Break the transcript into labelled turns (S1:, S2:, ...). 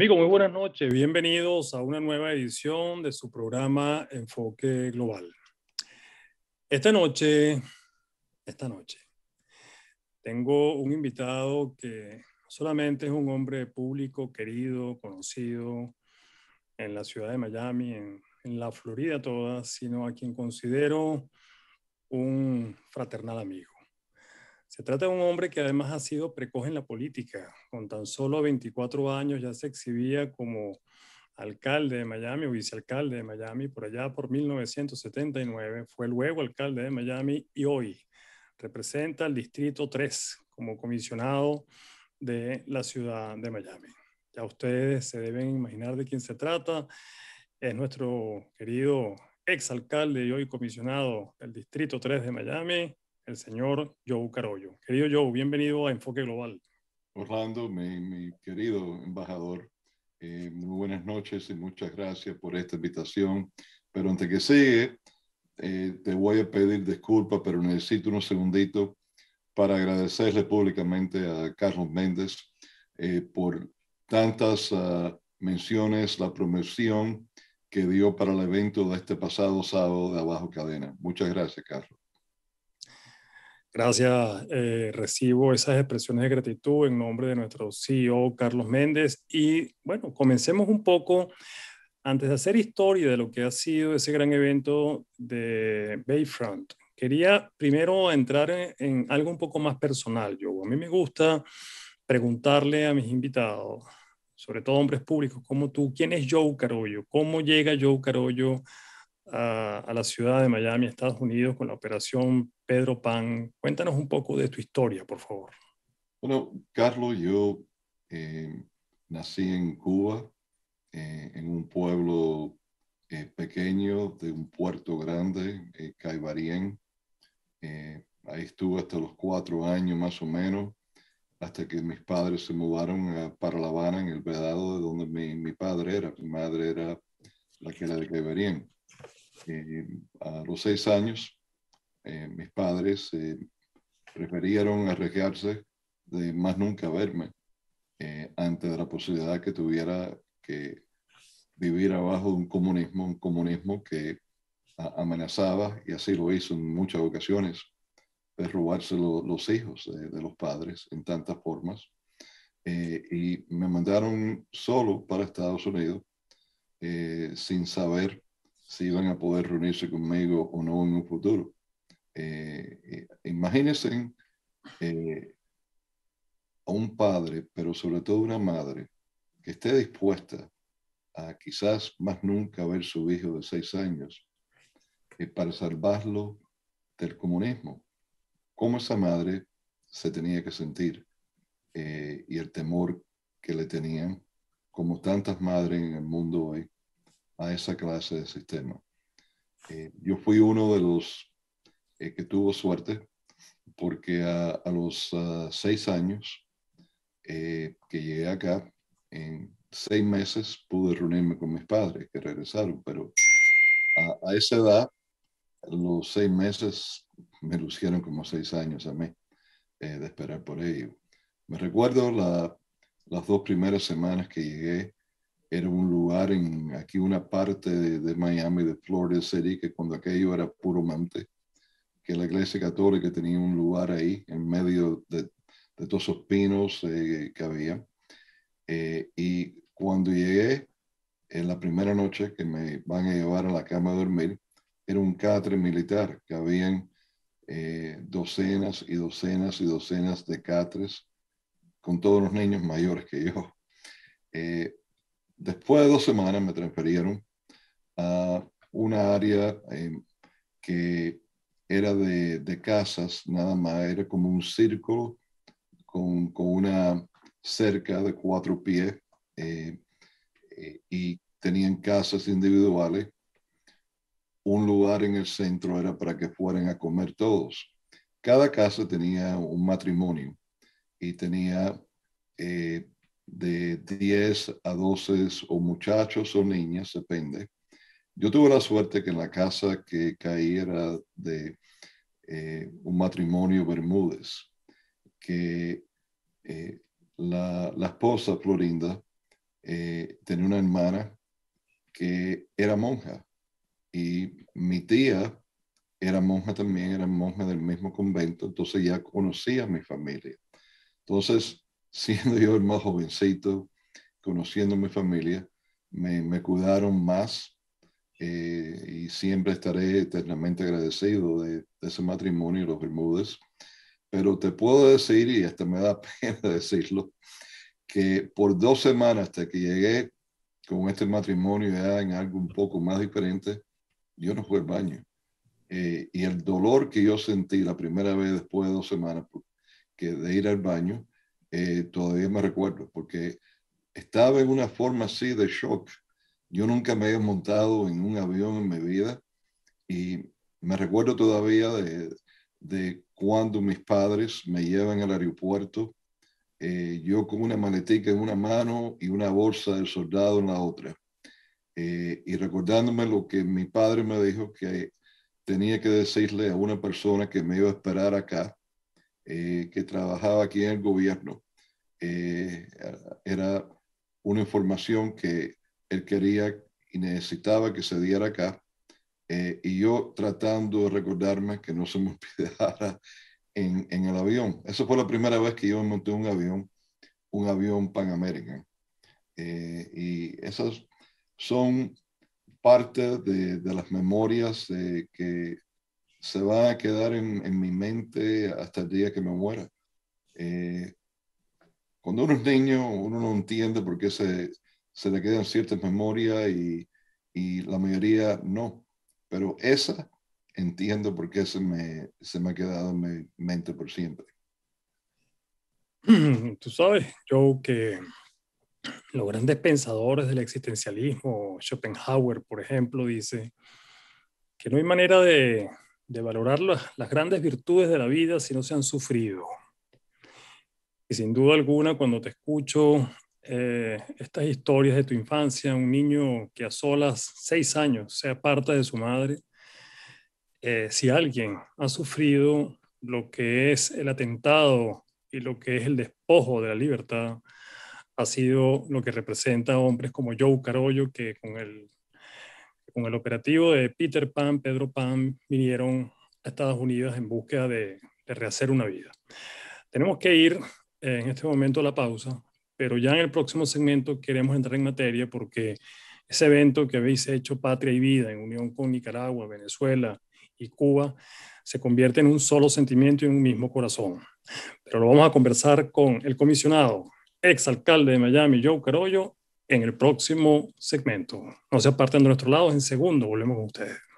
S1: Amigos, muy buenas noches. Bienvenidos a una nueva edición de su programa Enfoque Global. Esta noche, esta noche, tengo un invitado que solamente es un hombre público, querido, conocido en la ciudad de Miami, en, en la Florida toda, sino a quien considero un fraternal amigo. Se trata de un hombre que además ha sido precoz en la política. Con tan solo 24 años ya se exhibía como alcalde de Miami o vicealcalde de Miami por allá por 1979. Fue luego alcalde de Miami y hoy representa al Distrito 3 como comisionado de la ciudad de Miami. Ya ustedes se deben imaginar de quién se trata. Es nuestro querido exalcalde y hoy comisionado del Distrito 3 de Miami, el señor Joe Carollo. Querido Joe, bienvenido a Enfoque Global.
S2: Orlando, mi, querido embajador, eh, muy buenas noches y muchas gracias por esta invitación. Pero antes que sigue, eh, te voy a pedir disculpas, pero necesito unos segunditos para agradecerle públicamente a Carlos Méndez eh, por tantas ah, menciones, la promoción que dio para el evento de este pasado sábado de Abajo Cadena. Muchas gracias, Carlos.
S1: Gracias. Eh, recibo esas expresiones de gratitud en nombre de nuestro CEO Carlos Méndez. Y bueno, comencemos un poco antes de hacer historia de lo que ha sido ese gran evento de Bayfront. Quería primero entrar en, algo un poco más personal. Yo, a mí me gusta preguntarle a mis invitados, sobre todo hombres públicos como tú, ¿quién es Joe Carollo? ¿Cómo llega Joe Carollo a, la ciudad de Miami, Estados Unidos, con la operación Pedro Pan. Cuéntanos un poco de tu historia, por favor.
S2: Bueno, Carlos, yo eh, nací en Cuba, eh, en un pueblo eh, pequeño de un puerto grande, Caibarien. ahí estuve hasta los cuatro años más o menos, hasta que mis padres se mudaron a, para La Habana, en el Vedado, de donde mi, mi padre era. Mi madre era la que era de Caibarien. Eh, a los seis años, eh, mis padres eh, preferieron arriesgarse de más nunca verme antes de la posibilidad que tuviera que vivir abajo de un comunismo, un comunismo que amenazaba, y así lo hizo en muchas ocasiones, de robarse los hijos de, los padres en tantas formas. y me mandaron solo para Estados Unidos sin saber si iban a poder reunirse conmigo o no en un futuro. Eh, eh, imagínense eh, a un padre, pero sobre todo una madre, que esté dispuesta a quizás más nunca ver su hijo de seis años para salvarlo del comunismo. ¿Cómo esa madre se tenía que sentir? y el temor que le tenían, como tantas madres en el mundo hoy, a esa clase de sistema. Eh, yo fui uno de los eh, que tuvo suerte porque a, los ah, seis años eh, que llegué acá, en seis meses pude reunirme con mis padres que regresaron, pero a, esa edad, los seis meses me lucieron como seis años a mí de esperar por ello. Me recuerdo las dos primeras semanas que llegué era un lugar en aquí una parte de, de, Miami, de Florida City, que cuando aquello era puro mante que la iglesia católica tenía un lugar ahí en medio de, de todos esos pinos eh, que había. Eh, y cuando llegué, en la primera noche que me van a llevar a la cama a dormir, era un catre militar, que habían eh, docenas y docenas y docenas de catres con todos los niños mayores que yo. Eh, Después de dos semanas me transferieron a una área eh, que era de, casas, nada más, era como un círculo con, una cerca de cuatro pies eh, eh, y tenían casas individuales. Un lugar en el centro era para que fueran a comer todos. Cada casa tenía un matrimonio y tenía de 10 a 12 o muchachos o niñas, depende. Yo tuve la suerte que en la casa que caí era de eh, un matrimonio Bermúdez, que eh, la, la, esposa Florinda eh, tenía una hermana que era monja y mi tía era monja también, era monja del mismo convento, entonces ya conocía a mi familia. Entonces, siendo yo el más jovencito, conociendo mi familia, me, cuidaron más eh, y siempre estaré eternamente agradecido de, ese matrimonio, y los Bermúdez. Pero te puedo decir, y hasta me da pena decirlo, que por dos semanas hasta que llegué con este matrimonio ya en algo un poco más diferente, yo no fui al baño. Eh, y el dolor que yo sentí la primera vez después de dos semanas pues, que de ir al baño, eh, todavía me recuerdo, porque estaba en una forma así de shock. Yo nunca me había montado en un avión en mi vida y me recuerdo todavía de, cuando mis padres me llevan al aeropuerto, eh, yo con una maletica en una mano y una bolsa del soldado en la otra. Eh, y recordándome lo que mi padre me dijo que tenía que decirle a una persona que me iba a esperar acá eh, que trabajaba aquí en el gobierno. Eh, era una información que él quería y necesitaba que se diera acá. Eh, y yo tratando de recordarme que no se me olvidara en, el avión. eso fue la primera vez que yo monté un avión, un avión Pan American. y esas son parte de las memorias que se va a quedar en, en, mi mente hasta el día que me muera. Eh, cuando uno es niño, uno no entiende por qué se, se le quedan ciertas memorias y, y, la mayoría no. Pero esa entiendo por qué se me, se me ha quedado en mi mente por siempre.
S1: Tú sabes, yo que los grandes pensadores del existencialismo, Schopenhauer, por ejemplo, dice que no hay manera de, de valorar las, grandes virtudes de la vida si no se han sufrido. Y sin duda alguna, cuando te escucho eh, estas historias de tu infancia, un niño que a solas seis años se aparta de su madre, eh, si alguien ha sufrido lo que es el atentado y lo que es el despojo de la libertad, ha sido lo que representa a hombres como Joe Carollo, que con el con el operativo de Peter Pan, Pedro Pan, vinieron a Estados Unidos en búsqueda de, rehacer una vida. Tenemos que ir eh, en este momento a la pausa, pero ya en el próximo segmento queremos entrar en materia porque ese evento que habéis hecho Patria y Vida en unión con Nicaragua, Venezuela y Cuba se convierte en un solo sentimiento y un mismo corazón. Pero lo vamos a conversar con el comisionado, ex alcalde de Miami, Joe Carollo, en el próximo segmento. No se aparten de nuestro lado, en
S2: segundo volvemos con ustedes.